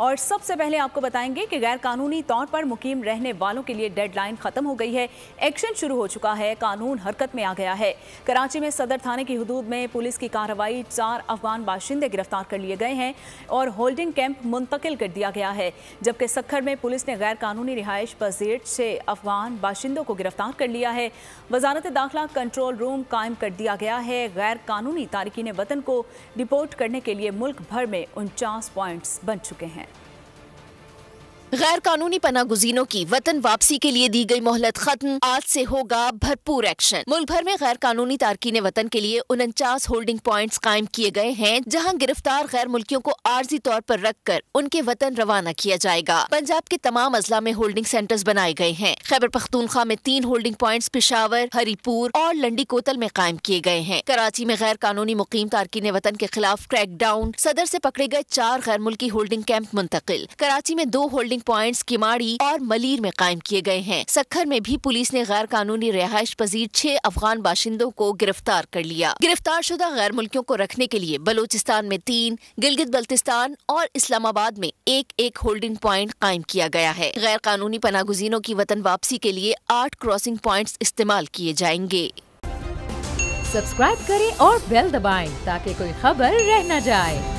और सबसे पहले आपको बताएंगे कि गैर कानूनी तौर पर मुकीम रहने वालों के लिए डेडलाइन खत्म हो गई है एक्शन शुरू हो चुका है कानून हरकत में आ गया है कराची में सदर थाने की हदूद में पुलिस की कार्रवाई चार अफगान बाशिंदे गिरफ्तार कर लिए गए हैं और होल्डिंग कैंप मुंतकिल कर दिया गया है जबकि सखर में पुलिस ने गैर कानूनी रिहाइश पजेट छः अफगान बाशिंदों को गिरफ्तार कर लिया है वजारत दाखिला कंट्रोल रूम कायम कर दिया गया है गैर कानूनी तारकिन वतन को डिपोर्ट करने के लिए मुल्क भर में उनचास पॉइंट्स बन चुके हैं गैर कानूनी पना गुजीनों की वतन वापसी के लिए दी गई मोहलत खत्म आज से होगा भरपूर एक्शन मुल्क भर में गैर कानूनी तारकिन वतन के लिए उनचास होल्डिंग पॉइंट्स कायम किए गए हैं जहां गिरफ्तार गैर मुल्कियों को आर्जी तौर पर रखकर उनके वतन रवाना किया जाएगा पंजाब के तमाम अजला में होल्डिंग सेंटर्स बनाए गए हैं खैबर पख्तूनखा में तीन होल्डिंग पॉइंट पिशावर हरीपुर और लंडी कोतल में कायम किए गए हैं कराची में गैर कानूनी मुकीम तारकिन वतन के खिलाफ क्रैक डाउन सदर ऐसी पकड़े गए चार गैर मुल्की होल्डिंग कैंप मुंतकिल कराची में दो होल्डिंग पॉइंट्स किमाड़ी और मलिर में कायम किए गए हैं सखर में भी पुलिस ने गैर कानूनी रिहायश पजीर छह अफगान बाशिंदों को गिरफ्तार कर लिया गिरफ्तार शुदा गैर मुल्कियों को रखने के लिए बलोचिस्तान में तीन गिलगित बल्तिस्तान और इस्लामाबाद में एक एक होल्डिंग प्वाइंट कायम किया गया है गैर कानूनी पनागुजीनों की वतन वापसी के लिए आठ क्रॉसिंग प्वाइंट इस्तेमाल किए जाएंगे सब्सक्राइब करें और बेल दबाएं ताकि कोई खबर रह न जाए